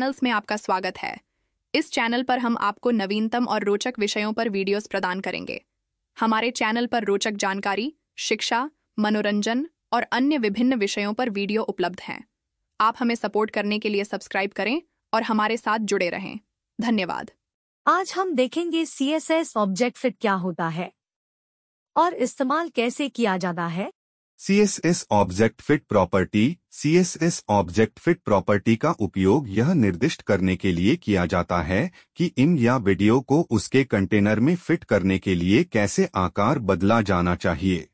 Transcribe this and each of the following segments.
channels में आपका स्वागत है इस चैनल पर हम आपको नवीनतम और रोचक विषयों पर वीडियोस प्रदान करेंगे हमारे चैनल पर रोचक जानकारी शिक्षा मनोरंजन और अन्य विभिन्न विषयों पर वीडियो उपलब्ध हैं आप हमें सपोर्ट करने के लिए सब्सक्राइब करें और हमारे साथ जुड़े रहें धन्यवाद आज हम देखेंगे C S S object fit क्या होता है और इस्तेमाल कैसे किया जाता है S object fit property S object fit property का उपयोग यह निर्दिष्ट करने के लिए किया जाता है कि इन या वीडियो को उसके कंटेनर में फिट करने के लिए कैसे आकार बदला जाना चाहिए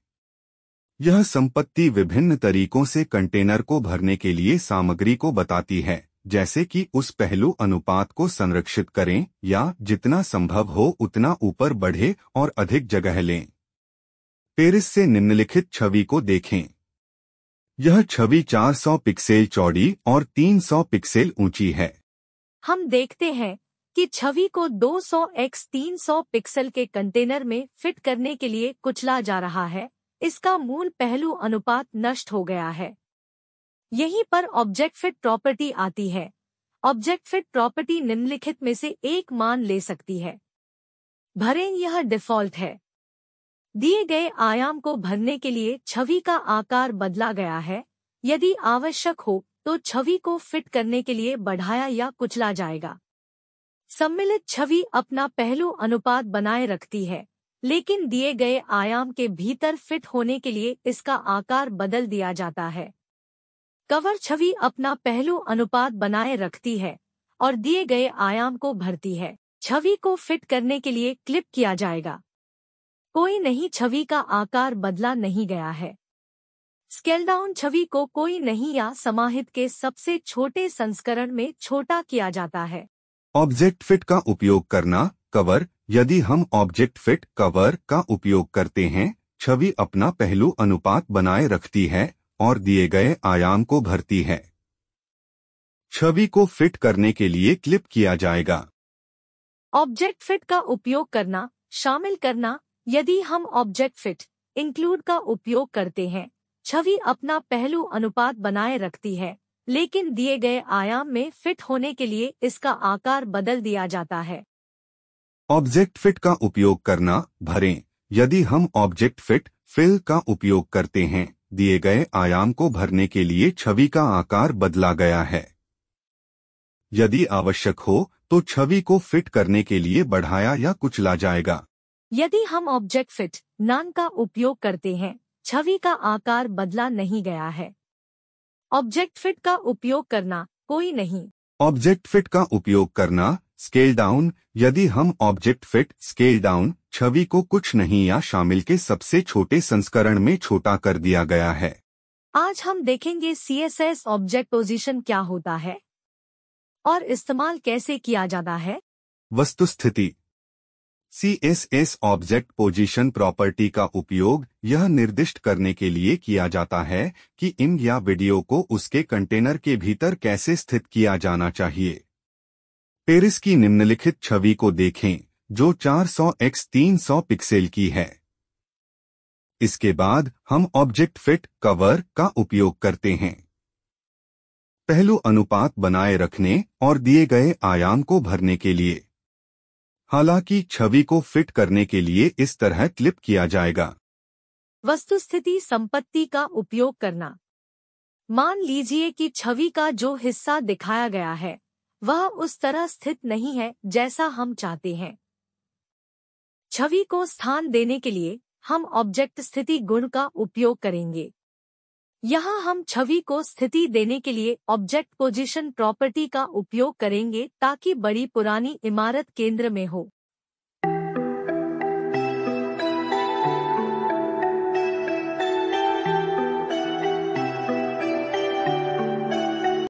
यह संपत्ति विभिन्न तरीकों से कंटेनर को भरने के लिए सामग्री को बताती है जैसे कि उस पहलू अनुपात को संरक्षित करें या जितना संभव हो उतना ऊपर बढ़े और अधिक जगह लें पेरिस से निम्नलिखित छवि को देखें यह छवि 400 पिक्सेल चौड़ी और 300 पिक्सेल ऊंची है हम देखते हैं कि छवि को 200 एक्स 300 पिक्सल के कंटेनर में फिट करने के लिए कुचला जा रहा है इसका मूल पहलू अनुपात नष्ट हो गया है यहीं पर ऑब्जेक्ट फिट प्रॉपर्टी आती है ऑब्जेक्ट फिट प्रॉपर्टी निम्नलिखित में से एक मान ले सकती है भरें यह डिफॉल्ट है दिए गए आयाम को भरने के लिए छवि का आकार बदला गया है यदि आवश्यक हो तो छवि को फिट करने के लिए बढ़ाया या कुचला जाएगा सम्मिलित छवि अपना पहलू अनुपात बनाए रखती है लेकिन दिए गए आयाम के भीतर फिट होने के लिए इसका आकार बदल दिया जाता है कवर छवि अपना पहलू अनुपात बनाए रखती है और दिए गए आयाम को भरती है छवि को फिट करने के लिए क्लिप किया जाएगा कोई नहीं छवि का आकार बदला नहीं गया है स्केलडाउन छवि को कोई नहीं या समाहित के सबसे छोटे संस्करण में छोटा किया जाता है ऑब्जेक्ट फिट का उपयोग करना कवर यदि हम ऑब्जेक्ट फिट कवर का उपयोग करते हैं छवि अपना पहलू अनुपात बनाए रखती है और दिए गए आयाम को भरती है छवि को फिट करने के लिए क्लिप किया जाएगा ऑब्जेक्ट फिट का उपयोग करना शामिल करना यदि हम ऑब्जेक्ट फिट इंक्लूड का उपयोग करते हैं छवि अपना पहलू अनुपात बनाए रखती है लेकिन दिए गए आयाम में फिट होने के लिए इसका आकार बदल दिया जाता है ऑब्जेक्ट फिट का उपयोग करना भरें यदि हम ऑब्जेक्ट फिट फिल का उपयोग करते हैं दिए गए आयाम को भरने के लिए छवि का आकार बदला गया है यदि आवश्यक हो तो छवि को फिट करने के लिए बढ़ाया या कुचला जाएगा यदि हम ऑब्जेक्ट फिट नान का उपयोग करते हैं छवि का आकार बदला नहीं गया है ऑब्जेक्ट फिट का उपयोग करना कोई नहीं ऑब्जेक्ट फिट का उपयोग करना स्केल डाउन यदि हम ऑब्जेक्ट फिट स्केल डाउन छवि को कुछ नहीं या शामिल के सबसे छोटे संस्करण में छोटा कर दिया गया है आज हम देखेंगे एस ऑब्जेक्ट पोजिशन क्या होता है और इस्तेमाल कैसे किया जाता है वस्तुस्थिति C S S object position property का उपयोग यह निर्दिष्ट करने के लिए किया जाता है कि इम या वीडियो को उसके कंटेनर के भीतर कैसे स्थित किया जाना चाहिए पेरिस की निम्नलिखित छवि को देखें जो 400 एक्स 300 पिक्सेल की है इसके बाद हम ऑब्जेक्ट फिट कवर का उपयोग करते हैं पहलू अनुपात बनाए रखने और दिए गए आयाम को भरने के लिए हालांकि छवि को फिट करने के लिए इस तरह क्लिप किया जाएगा वस्तुस्थिति संपत्ति का उपयोग करना मान लीजिए कि छवि का जो हिस्सा दिखाया गया है वह उस तरह स्थित नहीं है जैसा हम चाहते हैं छवि को स्थान देने के लिए हम ऑब्जेक्ट स्थिति गुण का उपयोग करेंगे यहाँ हम छवि को स्थिति देने के लिए ऑब्जेक्ट पोजीशन प्रॉपर्टी का उपयोग करेंगे ताकि बड़ी पुरानी इमारत केंद्र में हो